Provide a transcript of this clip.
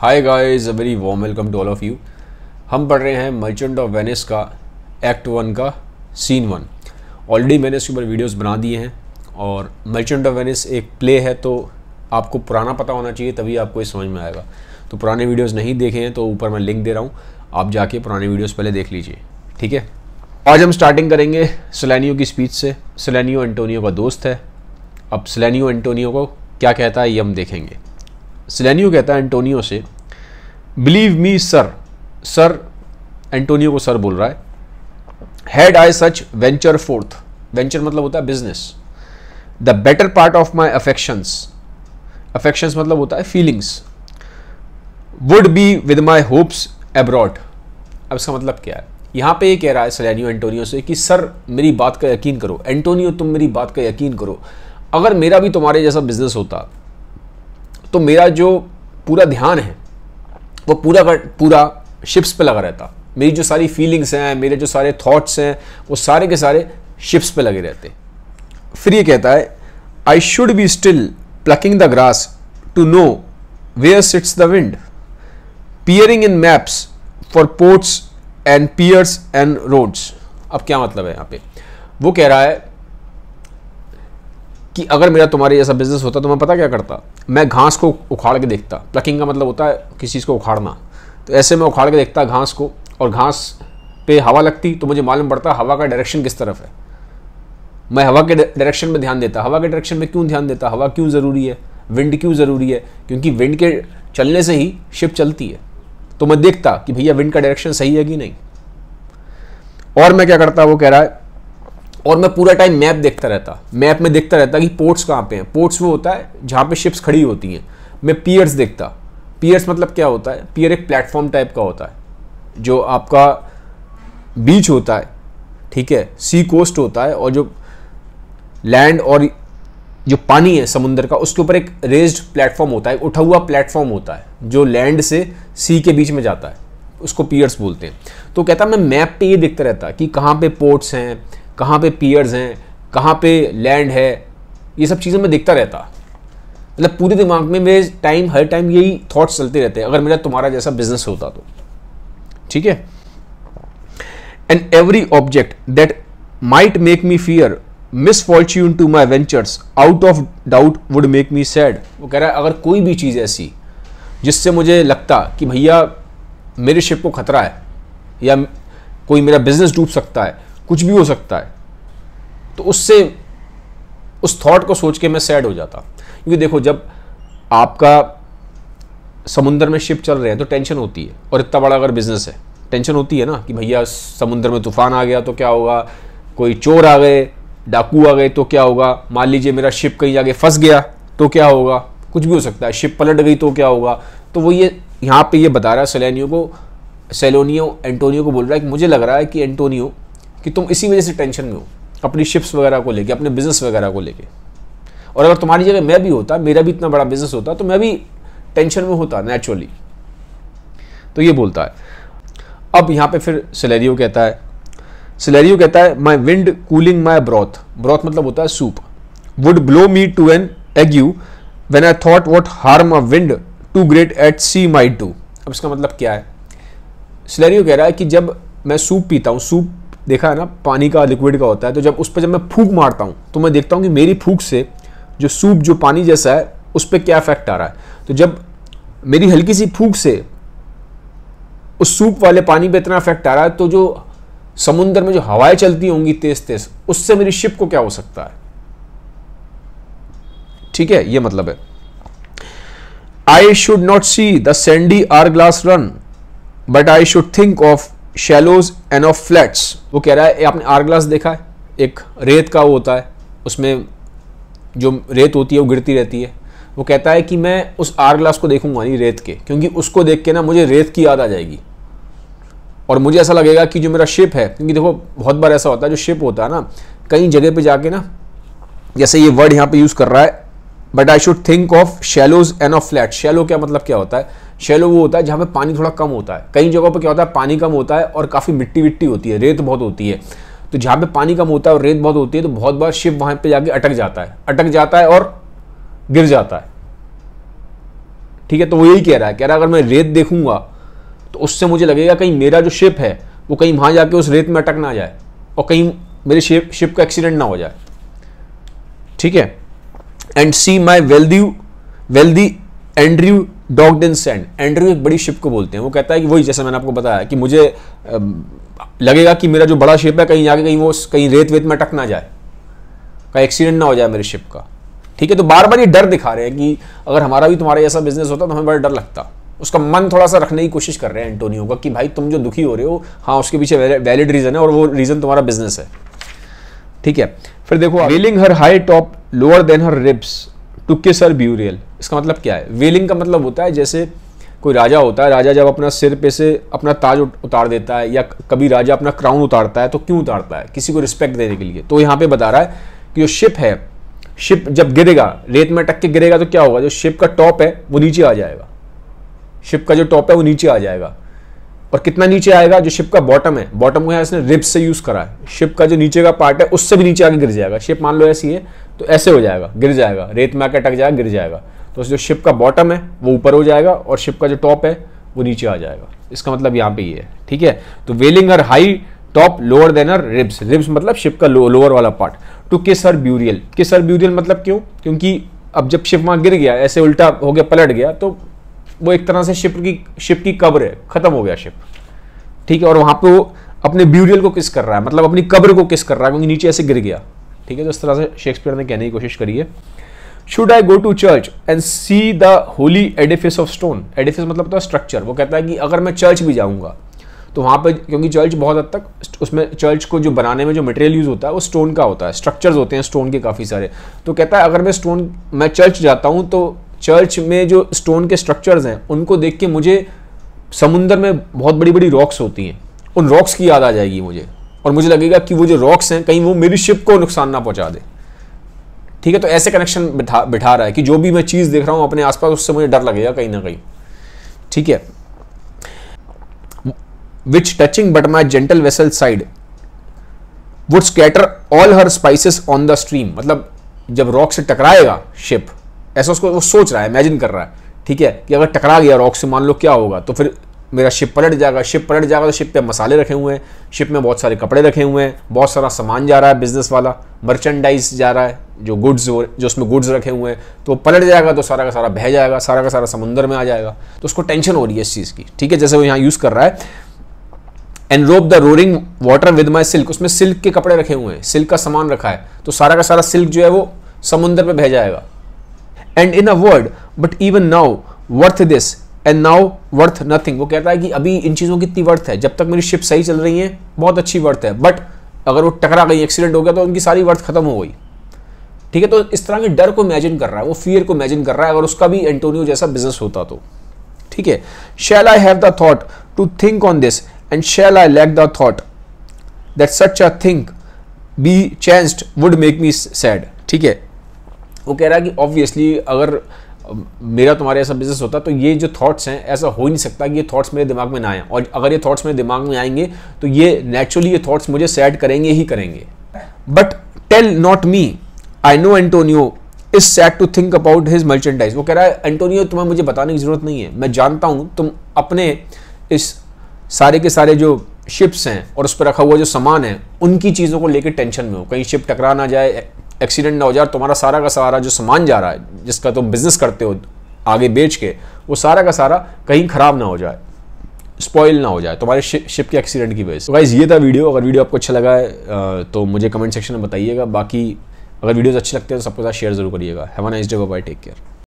hi guys a very warm welcome to all of you हम पढ़ रहे हैं मर्चेंट ऑफ वेनिस का एक्ट वन का सीन वन ऑलरेडी मैंने इसके ऊपर वीडियोस बना दिए हैं और मर्चेंट ऑफ वेनिस एक प्ले है तो आपको पुराना पता होना चाहिए तभी आपको ये समझ में आएगा तो पुराने वीडियोस नहीं देखे हैं तो ऊपर मैं लिंक दे रहा हूँ आप जाके पुराने वीडियोज़ पहले देख लीजिए ठीक है आज हम स्टार्टिंग करेंगे सलैनियो की स्पीच से सलैनियो एंटोनियो का दोस्त है अब सलैनियो एंटोनियो को क्या कहता है ये हम देखेंगे सिलेनियो कहता है एंटोनियो से believe me sir sir Antonio को सर बोल रहा है had I such venture forth venture मतलब होता है business the better part of my affections affections मतलब होता है feelings would be with my hopes abroad अब इसका मतलब क्या है यहाँ पे ये कह रहा है सलैनियो एंटोनियो से कि सर मेरी बात का यकीन करो एंटोनियो तुम मेरी बात का यकीन करो अगर मेरा भी तुम्हारे जैसा बिजनेस होता तो मेरा जो पूरा ध्यान है वो पूरा का पूरा शिप्स पे लगा रहता मेरी जो सारी फीलिंग्स हैं मेरे जो सारे थॉट्स हैं वो सारे के सारे शिप्स पे लगे रहते फिर ये कहता है I should be still plucking the grass to know where sits the wind peering in maps for ports and piers and roads अब क्या मतलब है यहाँ पे वो कह रहा है कि अगर मेरा तुम्हारे जैसा बिजनेस होता तो मैं पता क्या करता मैं घास को उखाड़ के देखता प्लकिंग का मतलब होता है किसी चीज़ को उखाड़ना तो ऐसे मैं उखाड़ के देखता घास को और घास पे हवा लगती तो मुझे मालूम पड़ता हवा का डायरेक्शन किस तरफ है मैं हवा के डायरेक्शन में ध्यान देता हवा के डायरेक्शन में क्यों ध्यान देता हवा क्यों ज़रूरी है विंड क्यों ज़रूरी है क्योंकि विंड के चलने से ही शिप चलती है तो मैं देखता कि भैया विंड का डायरेक्शन सही है कि नहीं और मैं क्या करता वो कह रहा है और मैं पूरा टाइम मैप देखता रहता मैप में देखता रहता कि पोर्ट्स कहाँ पे हैं पोर्ट्स वो होता है जहाँ पे शिप्स खड़ी होती हैं मैं पियर्स देखता पियर्स मतलब क्या होता है पियर एक प्लेटफॉर्म टाइप का होता है जो आपका बीच होता है ठीक है सी कोस्ट होता है और जो लैंड और जो पानी है समुंदर का उसके ऊपर एक रेज्ड प्लेटफॉर्म होता है उठा हुआ प्लेटफॉर्म होता है जो लैंड से सी के बीच में जाता है उसको पियर्स बोलते हैं तो कहता मैं मैप पे ये देखता रहता कि कहाँ पे पोर्ट्स हैं कहाँ पे पियर्स हैं कहाँ पे लैंड है ये सब चीज़ें मैं देखता रहता मतलब पूरे दिमाग में मेरे टाइम हर टाइम यही थॉट्स चलते रहते हैं अगर मेरा तुम्हारा जैसा बिजनेस होता तो ठीक है and every object that might make me fear misfortune to my ventures out of doubt would make me sad वो कह रहा है अगर कोई भी चीज़ ऐसी जिससे मुझे लगता कि भैया मेरे शिप को खतरा है या कोई मेरा बिजनेस डूब सकता है कुछ भी हो सकता है तो उससे उस थॉट को सोच के मैं सैड हो जाता क्योंकि देखो जब आपका समुद्र में शिप चल रहे हैं तो टेंशन होती है और इतना बड़ा अगर बिजनेस है टेंशन होती है ना कि भैया समुद्र में तूफान आ गया तो क्या होगा कोई चोर आ गए डाकू आ गए तो क्या होगा मान लीजिए मेरा शिप कहीं आगे फंस गया तो क्या होगा कुछ भी हो सकता है शिप पलट गई तो क्या होगा तो वो ये यहाँ पे ये बता रहा है सैलानियों को सेलोनियो एंटोनियो को बोल रहा है कि मुझे लग रहा है कि एंटोनियो कि तुम इसी वजह से टेंशन में हो अपनी शिप्स वगैरह को लेके अपने बिजनेस वगैरह को लेके और अगर तुम्हारी जगह मैं भी होता मेरा भी इतना बड़ा बिजनेस होता तो मैं भी टेंशन में होता नेचुरली तो ये बोलता है अब यहाँ पे फिर सिलेरियो कहता है सिलेरियो कहता है my wind cooling my broth broth मतलब होता है soup would blow me to an ague when I thought what harm a wind too great at sea might do अब इसका मतलब क्या है सिलेरियो कह रहा है कि जब मैं सूप पीता हूँ सूप देखा है ना पानी का लिक्विड का होता है तो जब उस पर जब मैं फूक मारता हूँ तो मैं देखता हूँ कि मेरी फूक से जो सूप जो पानी जैसा है उस पर क्या इफेक्ट आ रहा है तो जब मेरी हल्की सी फूक से उस सूप वाले पानी पे इतना इफेक्ट आ रहा है तो जो समुंदर में जो हवाएं चलती होंगी तेज तेज उससे मेरी शिप को क्या हो सकता है ठीक है ये मतलब है I should not see the sandy hour glass run but I should think of shallows and of flats वो कह रहा है आपने आर ग्लास देखा है एक रेत का वो होता है उसमें जो रेत होती है वो गिरती रहती है वो कहता है कि मैं उस आर ग्लास को देखूंगा नहीं रेत के क्योंकि उसको देख के ना मुझे रेत की याद आ जाएगी और मुझे ऐसा लगेगा कि जो मेरा शिप है क्योंकि देखो बहुत बार ऐसा होता है जो शिप होता है ना कई जगह पे जाके ना जैसे ये वर्ड यहाँ पे यूज़ कर रहा है but I should think of shallows and of flat shallow क्या मतलब क्या होता है शेलो वो होता है जहाँ पे पानी थोड़ा कम होता है कई जगहों पर क्या होता है पानी कम होता है और काफ़ी मिट्टी विट्टी होती है रेत बहुत होती है तो जहाँ पे पानी कम होता है और रेत बहुत होती है तो बहुत बार शिप वहाँ पे जाके अटक जाता है अटक जाता है और गिर जाता है ठीक है तो वो यही कह रहा है कह रहा है अगर मैं रेत देखूंगा तो उससे मुझे लगेगा कहीं मेरा जो शिप है वो कहीं वहां जाके उस रेत में अटक ना जाए और कहीं मेरे शिप शिप का एक्सीडेंट ना हो जाए ठीक है and see my wealthy wealthy Andrew docked in sand Andrew एक बड़ी शिप को बोलते हैं वो कहता है कि वही जैसे मैंने आपको बताया कि मुझे लगेगा कि मेरा जो बड़ा शिप है कहीं जाके कहीं वो कहीं रेत वेत में टक ना जाए कहीं एक्सीडेंट ना हो जाए मेरे शिप का ठीक है तो बार बार ये डर दिखा रहे हैं कि अगर हमारा भी तुम्हारा जैसा बिजनेस होता तो हमें बड़ा डर लगता उसका मन थोड़ा सा रखने की कोशिश कर रहे हैं एंटोनियो का कि भाई तुम जो दुखी हो रहे हो हाँ उसके पीछे वैलिड रीजन है और वो रीजन तुम्हारा बिजनेस है ठीक है फिर देखो vailing her high top lower than her ribs to kiss her burial इसका मतलब क्या है वेलिंग का मतलब होता है जैसे कोई राजा होता है राजा जब अपना सिर पे से अपना ताज उतार देता है या कभी राजा अपना क्राउन उतारता है तो क्यों उतारता है किसी को रिस्पेक्ट देने के लिए तो यहाँ पे बता रहा है कि जो शिप है शिप जब गिरेगा रेत में टक के गिरेगा तो क्या होगा जो शिप का टॉप है वो नीचे आ जाएगा शिप का जो टॉप है वो नीचे आ जाएगा और कितना नीचे आएगा जो शिप का बॉटम है बॉटम को है इसने रिप्स से यूज़ करा है शिप का जो नीचे का पार्ट है उससे भी नीचे आगे गिर जाएगा शिप मान लो ऐसी है तो ऐसे हो जाएगा गिर जाएगा रेत में आके अटक जाएगा गिर जाएगा तो जो शिप का बॉटम है वो ऊपर हो जाएगा और शिप का जो टॉप है वो नीचे आ जाएगा इसका मतलब यहाँ पे ये है ठीक है तो vailing her high top lower than her ribs ribs मतलब शिप का लोअर वाला part to kiss her burial किस हर ब्यूरियल मतलब क्यों क्योंकि अब जब शिप वहाँ गिर गया ऐसे उल्टा हो गया पलट गया तो वो एक तरह से शिप की शिप की कब्र है खत्म हो गया शिप ठीक है और वहां पे वो अपने ब्यूरियल को किस कर रहा है मतलब अपनी कब्र को किस कर रहा है क्योंकि नीचे ऐसे गिर गया ठीक है तो इस तरह से शेक्सपियर ने कहने की कोशिश करी है should I go to church and see the holy edifice of stone edifice मतलब होता है स्ट्रक्चर वो कहता है कि अगर मैं चर्च भी जाऊंगा तो वहाँ पर क्योंकि चर्च बहुत हद तक उसमें चर्च को जो बनाने में जो मटेरियल यूज़ होता है वो स्टोन का होता है स्ट्रक्चर्स होते हैं स्टोन के काफ़ी सारे तो कहता है अगर मैं स्टोन मैं चर्च जाता हूँ तो चर्च में जो स्टोन के स्ट्रक्चर्स हैं उनको देख के मुझे समुंदर में बहुत बड़ी बड़ी रॉक्स होती हैं उन रॉक्स की याद आ जाएगी मुझे और मुझे लगेगा कि वो जो रॉक्स हैं कहीं वो मेरी शिप को नुकसान ना पहुंचा दे ठीक है तो ऐसे कनेक्शन बिठा बिठा रहा है कि जो भी मैं चीज़ देख रहा हूँ अपने आसपास उससे मुझे डर लगेगा कहीं ना कहीं ठीक है which touching but my gentle vessel side would scatter all her spices on the stream मतलब जब रॉक से टकराएगा शिप ऐसा उसको वो सोच रहा है इमेजिन कर रहा है ठीक है कि अगर टकरा गया रॉक से मान लो क्या होगा तो फिर मेरा शिप पलट जाएगा शिप पलट जाएगा तो शिप पे मसाले रखे हुए हैं शिप में बहुत सारे कपड़े रखे हुए हैं बहुत सारा सामान जा रहा है बिजनेस वाला मर्चेंडाइज जा रहा है जो गुड्स हो जो उसमें गुड्स रखे हुए हैं तो पलट जाएगा तो सारा का सारा बह जाएगा सारा का सारा समुंदर में आ जाएगा तो उसको टेंशन हो रही है इस चीज़ की ठीक है जैसे वो यहाँ यूज़ कर रहा है enrobe robe the roaring water with my silk उसमें सिल्क के कपड़े रखे हुए हैं सिल्क का सामान रखा है तो सारा का सारा सिल्क जो है वो समुंदर पर बह जाएगा and in a word but even now worth this and now worth nothing वो कहता है कि अभी इन चीज़ों की इतनी वर्थ है जब तक मेरी शिप सही चल रही है बहुत अच्छी वर्थ है बट अगर वो टकरा गई एक्सीडेंट हो गया तो उनकी सारी वर्थ खत्म हो गई ठीक है तो इस तरह के डर को इमेजिन कर रहा है वो फियर को इमेजिन कर रहा है अगर उसका भी एंटोनियो जैसा बिजनेस होता तो ठीक है shall I have the thought to think on this and shall I lack the thought that such a thing be changed would make me sad ठीक है वो कह रहा है कि ऑब्वियसली अगर मेरा तुम्हारे ऐसा बिजनेस होता तो ये जो थॉट्स हैं ऐसा हो ही नहीं सकता कि ये थॉट्स मेरे दिमाग में ना आए और अगर ये थॉट्स मेरे दिमाग में आएंगे तो ये नेचुरली ये थॉट्स मुझे सैड करेंगे ही करेंगे but tell not me I know Antonio is sad to think about his merchandise वो कह रहा है एंटोनियो तुम्हें मुझे बताने की ज़रूरत नहीं है मैं जानता हूँ तुम अपने इस सारे के सारे जो शिप्स हैं और उस पर रखा हुआ जो सामान है उनकी चीज़ों को लेकर टेंशन में हो कहीं शिप टकरा ना जाए एक्सीडेंट ना हो जाए तुम्हारा सारा का सारा जो सामान जा रहा है जिसका तुम बिज़नेस करते हो आगे बेच के वो सारा का सारा कहीं ख़राब ना हो जाए स्पॉइल ना हो जाए तुम्हारे शि, शिप के एक्सीडेंट की वजह से गाइज ये था वीडियो अगर वीडियो आपको अच्छा लगा है तो मुझे कमेंट सेक्शन में बताइएगा बाकी अगर वीडियोज़ अच्छे लगते हैं तो सबके साथ शेयर जरूर करिएगा have a nice day bye take care